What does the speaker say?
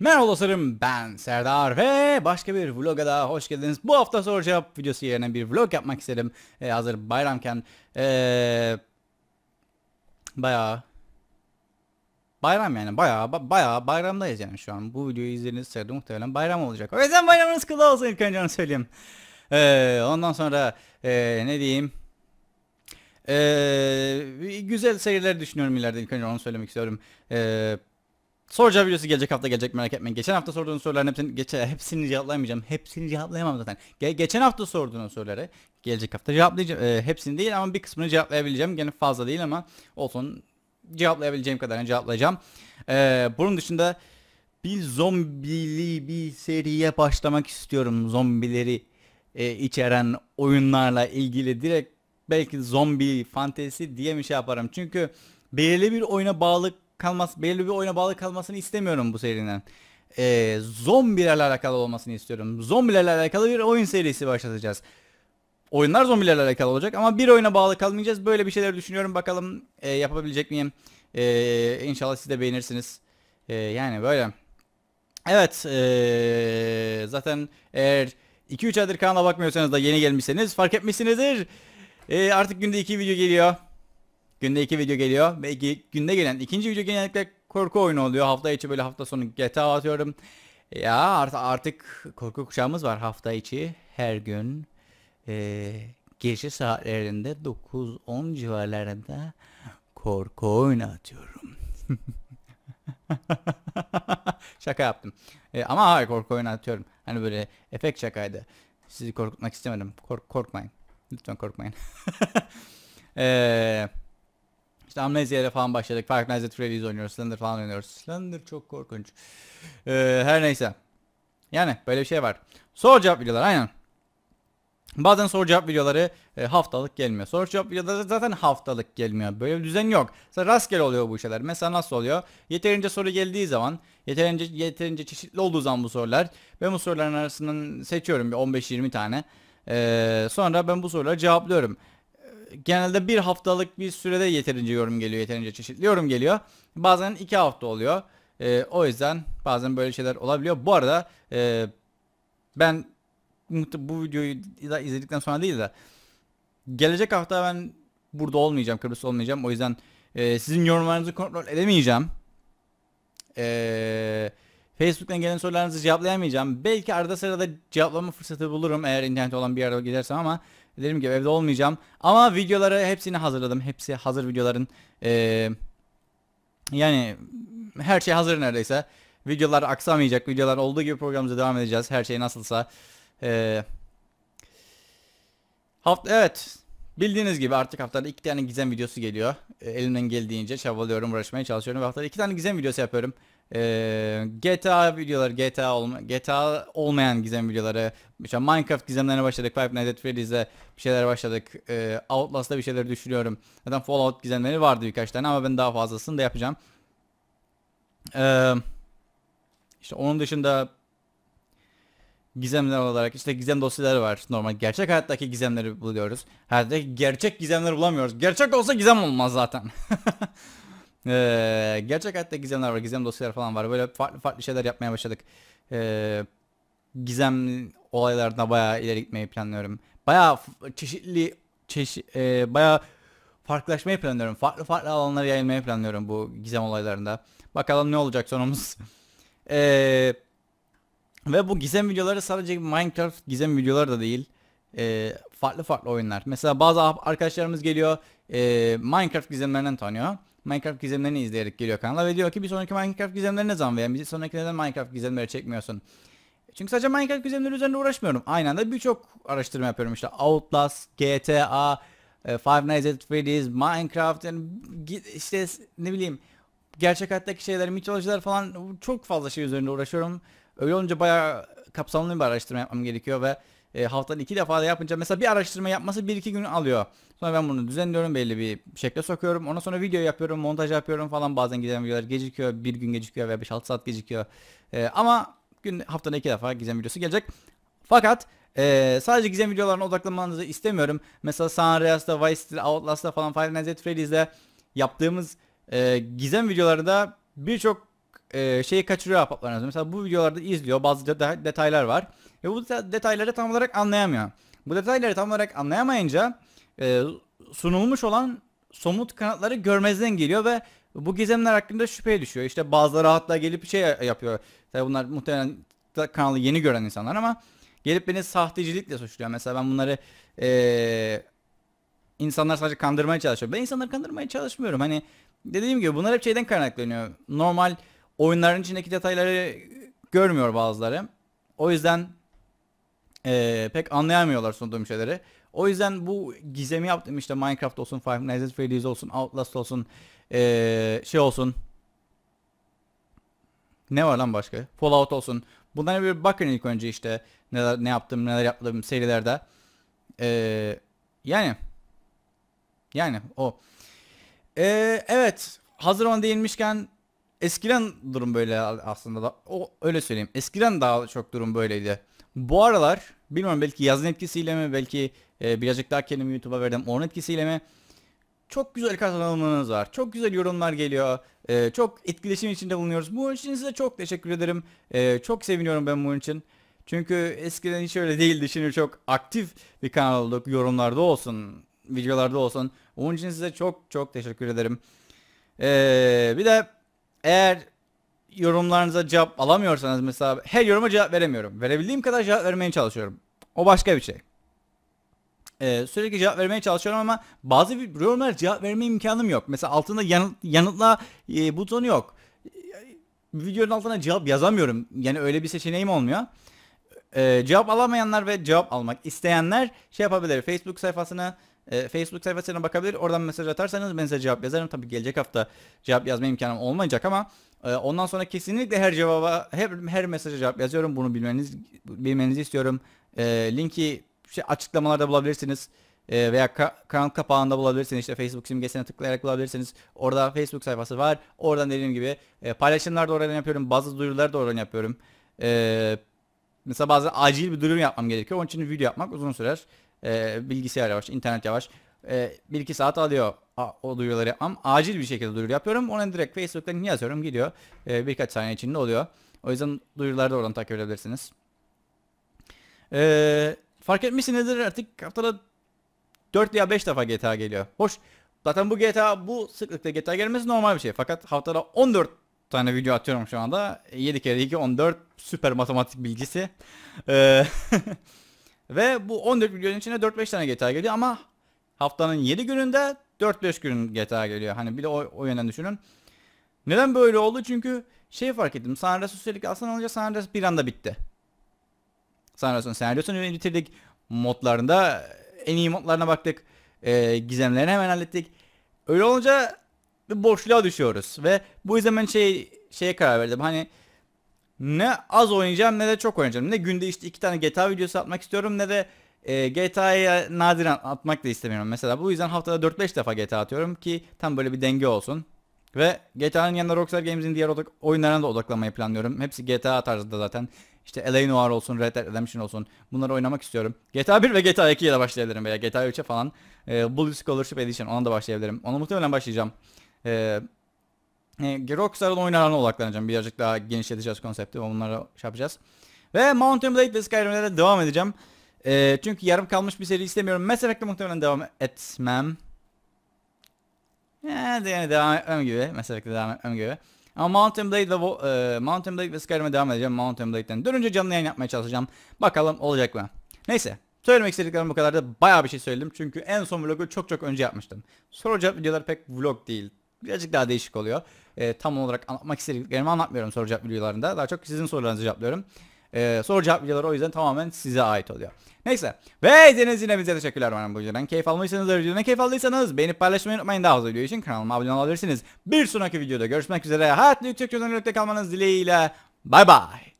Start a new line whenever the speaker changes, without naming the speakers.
Merhaba dostlarım ben Serdar ve başka bir vloga daha hoş geldiniz. Bu hafta soru cevap videosu yerine bir vlog yapmak istedim. Ee, hazır bayramken ee, bayağı bayram yani bayağı ba bayağı bayramdayız yani şu an. Bu videoyu izlediğiniz sırada muhtemelen bayram olacak. O yüzden bayramınız kutlu olsun ilk önce onu söyleyeyim. Ee, ondan sonra ee, ne diyeyim? Ee, güzel seyirler düşünüyorum ileride ilk önce onu söylemek istiyorum. Eee Soracağı videosu gelecek hafta gelecek merak etmeyin. Geçen hafta sorduğunuz soruların hepsini, geçe, hepsini cevaplayamayacağım. Hepsini cevaplayamam zaten. Ge geçen hafta sorduğunuz soruları gelecek hafta cevaplayacağım. E, hepsini değil ama bir kısmını cevaplayabileceğim. Gene fazla değil ama olsun cevaplayabileceğim kadarını cevaplayacağım. E, bunun dışında bir zombili bir seriye başlamak istiyorum. Zombileri e, içeren oyunlarla ilgili direkt belki zombi fantezi diye bir şey yaparım. Çünkü belirli bir oyuna bağlı kalması, belli bir oyuna bağlı kalmasını istemiyorum bu serinin. Ee, zombilerle alakalı olmasını istiyorum. Zombilerle alakalı bir oyun serisi başlatacağız. Oyunlar zombilerle alakalı olacak ama bir oyuna bağlı kalmayacağız. Böyle bir şeyler düşünüyorum. Bakalım e, yapabilecek miyim? E, inşallah siz de beğenirsiniz. E, yani böyle. Evet. E, zaten eğer 2-3 aydır kanala bakmıyorsanız da yeni gelmişseniz fark etmişsinizdir. E, artık günde 2 video geliyor. Günde iki video geliyor ve iki, günde gelen ikinci video genellikle korku oyunu oluyor. Hafta içi böyle hafta sonu GTA atıyorum. Ya art artık korku kuşağımız var hafta içi her gün. E, gece saatlerinde 9-10 civarlarında korku oyunu atıyorum. Şaka yaptım. E, ama hayır korku oyunu atıyorum. Hani böyle efekt şakaydı. Sizi korkutmak istemedim. Kork korkmayın. Lütfen korkmayın. Eee... İşte Amnesia ile falan başladık. Five Nights at Freddy's oynuyoruz. Slender falan oynuyoruz. Slender çok korkunç. Ee, her neyse. Yani böyle bir şey var. Soru cevap videoları aynen. Bazen soru cevap videoları e, haftalık gelmiyor. Soru cevap videoları zaten haftalık gelmiyor. Böyle bir düzen yok. Mesela rastgele oluyor bu şeyler. Mesela nasıl oluyor? Yeterince soru geldiği zaman, yeterince yeterince çeşitli olduğu zaman bu sorular. Ben bu soruların arasından seçiyorum bir 15-20 tane. E, sonra ben bu soruları cevaplıyorum genelde bir haftalık bir sürede yeterince yorum geliyor, yeterince çeşitli yorum geliyor. Bazen iki hafta oluyor. E, o yüzden bazen böyle şeyler olabiliyor. Bu arada e, ben bu videoyu da izledikten sonra değil de gelecek hafta ben burada olmayacağım, Kıbrıs olmayacağım. O yüzden e, sizin yorumlarınızı kontrol edemeyeceğim. Eee... Facebook'tan gelen sorularınızı cevaplayamayacağım. Belki arada sırada cevaplama fırsatı bulurum eğer internet olan bir yerde gidersem ama Dediğim gibi evde olmayacağım. Ama videoları hepsini hazırladım. Hepsi hazır videoların. Ee, yani her şey hazır neredeyse. Videolar aksamayacak. Videolar olduğu gibi programımıza devam edeceğiz. Her şey nasılsa. Ee, hafta evet. Bildiğiniz gibi artık haftada iki tane gizem videosu geliyor. elimden geldiğince çabalıyorum, uğraşmaya çalışıyorum. Ve haftada iki tane gizem videosu yapıyorum e, ee, GTA videoları, GTA olma, GTA olmayan gizem videoları, işte Minecraft gizemlerine başladık, Five Nights at Freddy's'de bir şeyler başladık, e, ee, Outlast'da bir şeyler düşünüyorum. Zaten Fallout gizemleri vardı birkaç tane ama ben daha fazlasını da yapacağım. E, işte onun dışında gizemler olarak işte gizem dosyaları var normal gerçek hayattaki gizemleri buluyoruz. Hayattaki gerçek gizemleri bulamıyoruz. Gerçek olsa gizem olmaz zaten. Ee, gerçek hayatta gizemler var. Gizem dosyalar falan var. Böyle farklı farklı şeyler yapmaya başladık. Ee, gizem olaylarına bayağı ileri gitmeyi planlıyorum. Bayağı çeşitli çeşi, e, bayağı farklılaşmayı planlıyorum. Farklı farklı alanlara yayılmayı planlıyorum bu gizem olaylarında. Bakalım ne olacak sonumuz. Ee, ve bu gizem videoları sadece Minecraft gizem videoları da değil. E, farklı farklı oyunlar. Mesela bazı arkadaşlarımız geliyor e, Minecraft gizemlerinden tanıyor. Minecraft gizemlerini izleyerek geliyor kanala ve diyor ki bir sonraki Minecraft gizemleri ne zaman veya bir sonraki neden Minecraft gizemleri çekmiyorsun? Çünkü sadece Minecraft gizemleri üzerinde uğraşmıyorum. Aynı anda birçok araştırma yapıyorum işte Outlast, GTA, e, Five Nights at Freddy's, Minecraft yani işte ne bileyim gerçek hayattaki şeyler, mitolojiler falan çok fazla şey üzerinde uğraşıyorum. Öyle olunca bayağı kapsamlı bir araştırma yapmam gerekiyor ve e, haftada iki defa da yapınca mesela bir araştırma yapması bir iki gün alıyor. Sonra ben bunu düzenliyorum belli bir şekle sokuyorum. Ondan sonra video yapıyorum, montaj yapıyorum falan. Bazen giden videolar gecikiyor. Bir gün gecikiyor veya 5-6 saat gecikiyor. E, ama gün haftada iki defa gizem videosu gelecek. Fakat ee, sadece gizem videolarına odaklanmanızı istemiyorum. Mesela Sanrias'ta, Vice City, Outlast'ta falan Five Nights at Freddy's'de yaptığımız e, gizem videolarında birçok e, şeyi kaçırıyor ahbaplarınız. Mesela bu videolarda izliyor. Bazı detaylar var. Ve bu detayları tam olarak anlayamıyor. Bu detayları tam olarak anlayamayınca e, sunulmuş olan somut kanıtları görmezden geliyor ve bu gizemler hakkında şüpheye düşüyor. İşte bazıları hatta gelip şey yapıyor. Tabii bunlar muhtemelen kanalı yeni gören insanlar ama gelip beni sahtecilikle suçluyor. Mesela ben bunları e, insanlar sadece kandırmaya çalışıyor. Ben insanları kandırmaya çalışmıyorum. Hani dediğim gibi bunlar hep şeyden kaynaklanıyor. Normal oyunların içindeki detayları görmüyor bazıları. O yüzden ee, pek anlayamıyorlar sunduğum şeyleri. O yüzden bu gizemi yaptım işte Minecraft olsun, Five Nights at Freddy's olsun, Outlast olsun, ee, şey olsun. Ne var lan başka? Fallout olsun. Bunlara bir bakın ilk önce işte neler ne yaptım, neler yaptım serilerde. Ee, yani yani o. Ee, evet, hazır olan değinmişken eskiden durum böyle aslında da o öyle söyleyeyim. Eskiden daha çok durum böyleydi. Bu aralar bilmiyorum belki yazın etkisiyle mi belki e, birazcık daha kendimi YouTube'a verdim onun etkisiyle mi çok güzel katılımlarınız var. Çok güzel yorumlar geliyor. E, çok etkileşim içinde bulunuyoruz. Bunun için size çok teşekkür ederim. E, çok seviniyorum ben bunun için. Çünkü eskiden hiç öyle değildi. Şimdi çok aktif bir kanal olduk. Yorumlarda olsun, videolarda olsun. Onun için size çok çok teşekkür ederim. Ee, bir de eğer yorumlarınıza cevap alamıyorsanız mesela her yoruma cevap veremiyorum. Verebildiğim kadar cevap vermeye çalışıyorum. O başka bir şey. Ee, sürekli cevap vermeye çalışıyorum ama bazı yorumlar cevap verme imkanım yok. Mesela altında yanıt, yanıtla e, butonu yok. Ee, videonun altına cevap yazamıyorum. Yani öyle bir seçeneğim olmuyor. Ee, cevap alamayanlar ve cevap almak isteyenler şey yapabilir. Facebook sayfasına e, Facebook sayfasına bakabilir. Oradan mesaj atarsanız ben size cevap yazarım. Tabii gelecek hafta cevap yazma imkanım olmayacak ama e, ondan sonra kesinlikle her cevaba her, her mesaja cevap yazıyorum. Bunu bilmeniz bilmenizi istiyorum. E, linki şey açıklamalarda bulabilirsiniz e, veya ka- kanal kapağında bulabilirsiniz. İşte Facebook simgesine tıklayarak bulabilirsiniz. Orada Facebook sayfası var. Oradan dediğim gibi e, paylaşımlar da oradan yapıyorum. Bazı duyurular da oradan yapıyorum. E, Mesela bazen acil bir durum yapmam gerekiyor. Onun için video yapmak uzun sürer. E, bilgisayar yavaş, internet yavaş. E, ee, 1-2 saat alıyor o duyuruları yapmam. Acil bir şekilde duyuru yapıyorum. Ona direkt Facebook'tan yazıyorum gidiyor. E, birkaç saniye içinde oluyor. O yüzden duyuruları da oradan takip edebilirsiniz. E, fark etmişsinizdir artık haftada 4 veya 5 defa GTA geliyor. Hoş. Zaten bu GTA bu sıklıkta GTA gelmesi normal bir şey. Fakat haftada 14 tane video atıyorum şu anda. 7 kere 2 14 süper matematik bilgisi. Ee, ve bu 14 videonun içinde 4-5 tane GTA geliyor ama haftanın 7 gününde 4-5 gün GTA geliyor. Hani bir de o, o yönden düşünün. Neden böyle oldu? Çünkü şey fark ettim. Sanres üstelik aslında olunca Sanres bir anda bitti. Sanres'ın senaryosunu bitirdik. Modlarında en iyi modlarına baktık. E, gizemlerini hemen hallettik. Öyle olunca bir boşluğa düşüyoruz ve bu yüzden ben şey, şeye karar verdim hani ne az oynayacağım ne de çok oynayacağım ne günde işte iki tane GTA videosu atmak istiyorum ne de e, GTA'ya nadiren atmak da istemiyorum mesela bu yüzden haftada 4-5 defa GTA atıyorum ki tam böyle bir denge olsun ve GTA'nın yanında Rockstar Games'in diğer odak oyunlarına da odaklanmayı planlıyorum. Hepsi GTA tarzında zaten. İşte LA Noir olsun, Red Dead Redemption olsun. Bunları oynamak istiyorum. GTA 1 ve GTA 2 ile başlayabilirim veya GTA 3'e falan. Ee, Blue Scholarship Edition ona da başlayabilirim. Ona muhtemelen başlayacağım. Ee, e, e, Rockstar'ın oyunlarına odaklanacağım. Birazcık daha genişleteceğiz konsepti. Onlara şey yapacağız. Ve Mountain Blade ve Skyrim'e de devam edeceğim. E, çünkü yarım kalmış bir seri istemiyorum. Mass Effect'le muhtemelen devam etmem. Yani, ee, yani devam etmem gibi. Mass Effect'le devam etmem gibi. Ama Mountain Blade ve e, Mountain Blade ve Skyrim'e devam edeceğim. Mountain Blade'den dönünce canlı yayın yapmaya çalışacağım. Bakalım olacak mı? Neyse. Söylemek istediklerim bu kadar da bayağı bir şey söyledim. Çünkü en son vlogu çok çok önce yapmıştım. Soru cevap videolar pek vlog değil birazcık daha değişik oluyor. E, tam olarak anlatmak istediklerimi anlatmıyorum soru cevap videolarında. Daha çok sizin sorularınızı cevaplıyorum. E, soru cevap videoları o yüzden tamamen size ait oluyor. Neyse. Ve izlediğiniz için hepinize teşekkürler umarım bu videodan. Keyif almışsanız da videodan keyif aldıysanız beğenip paylaşmayı unutmayın. Daha fazla video için kanalıma abone olabilirsiniz. Bir sonraki videoda görüşmek üzere. Hayatlı yüksek çözünürlükte kalmanız dileğiyle. Bay bay.